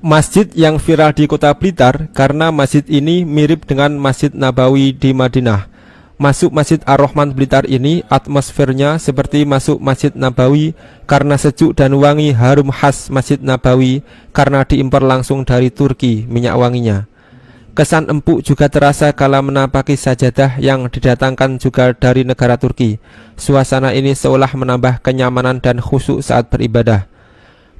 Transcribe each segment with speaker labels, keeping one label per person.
Speaker 1: masjid yang viral di kota Blitar karena masjid ini mirip dengan Masjid Nabawi di Madinah. Masuk Masjid Ar-Rahman Blitar ini atmosfernya seperti masuk Masjid Nabawi karena sejuk dan wangi harum khas Masjid Nabawi karena diimpor langsung dari Turki minyak wanginya. Kesan empuk juga terasa kala menapaki sajadah yang didatangkan juga dari negara Turki. Suasana ini seolah menambah kenyamanan dan khusyuk saat beribadah.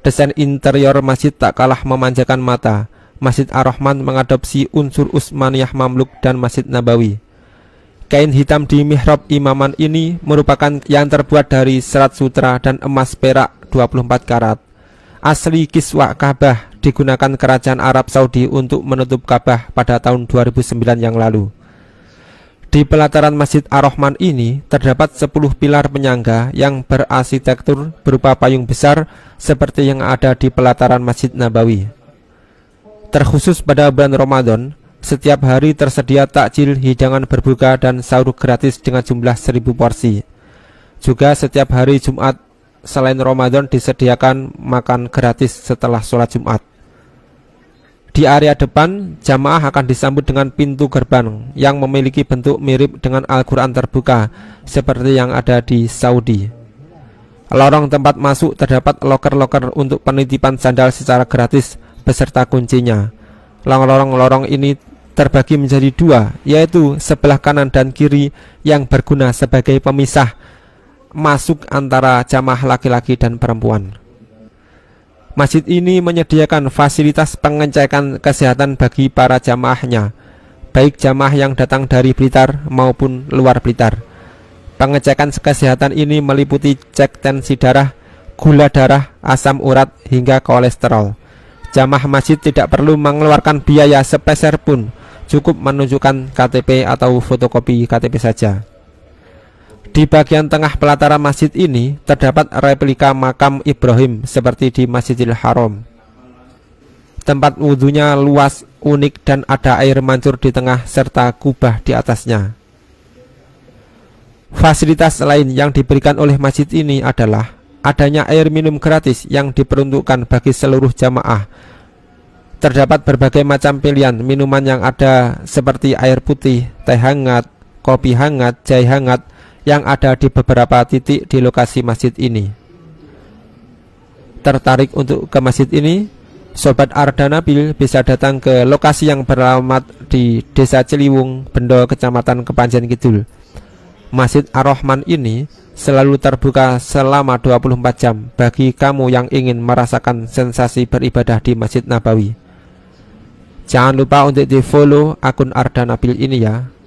Speaker 1: Desain interior masjid tak kalah memanjakan mata. Masjid Ar-Rahman mengadopsi unsur Utsmaniyah Mamluk dan Masjid Nabawi. Kain hitam di mihrab imaman ini merupakan yang terbuat dari serat sutra dan emas perak 24 karat. Asli kiswa Ka'bah digunakan kerajaan Arab Saudi untuk menutup Ka'bah pada tahun 2009 yang lalu. Di pelataran Masjid Ar-Rahman ini terdapat 10 pilar penyangga yang berarsitektur berupa payung besar seperti yang ada di pelataran Masjid Nabawi. Terkhusus pada bulan Ramadan, setiap hari tersedia takjil hidangan berbuka dan sahur gratis dengan jumlah 1000 porsi. Juga setiap hari Jumat selain Ramadan disediakan makan gratis setelah sholat Jumat. Di area depan, jamaah akan disambut dengan pintu gerbang yang memiliki bentuk mirip dengan Al-Quran terbuka seperti yang ada di Saudi. Lorong tempat masuk terdapat loker-loker untuk penitipan sandal secara gratis beserta kuncinya. Lorong-lorong ini terbagi menjadi dua, yaitu sebelah kanan dan kiri yang berguna sebagai pemisah masuk antara jamaah laki-laki dan perempuan. Masjid ini menyediakan fasilitas pengecekan kesehatan bagi para jamaahnya, baik jamaah yang datang dari Blitar maupun luar Blitar. Pengecekan kesehatan ini meliputi cek tensi darah, gula darah, asam urat, hingga kolesterol. Jamaah masjid tidak perlu mengeluarkan biaya sepeser pun, cukup menunjukkan KTP atau fotokopi KTP saja. Di bagian tengah pelataran masjid ini terdapat replika makam Ibrahim seperti di Masjidil Haram. Tempat wudhunya luas, unik dan ada air mancur di tengah serta kubah di atasnya. Fasilitas lain yang diberikan oleh masjid ini adalah adanya air minum gratis yang diperuntukkan bagi seluruh jamaah. Terdapat berbagai macam pilihan minuman yang ada seperti air putih, teh hangat, kopi hangat, jahe hangat, yang ada di beberapa titik di lokasi masjid ini. Tertarik untuk ke masjid ini? Sobat Arda Nabil bisa datang ke lokasi yang beralamat di Desa Ciliwung, Bendo, Kecamatan Kepanjen Kidul. Masjid Ar-Rahman ini selalu terbuka selama 24 jam bagi kamu yang ingin merasakan sensasi beribadah di Masjid Nabawi. Jangan lupa untuk di follow akun Arda Nabil ini ya.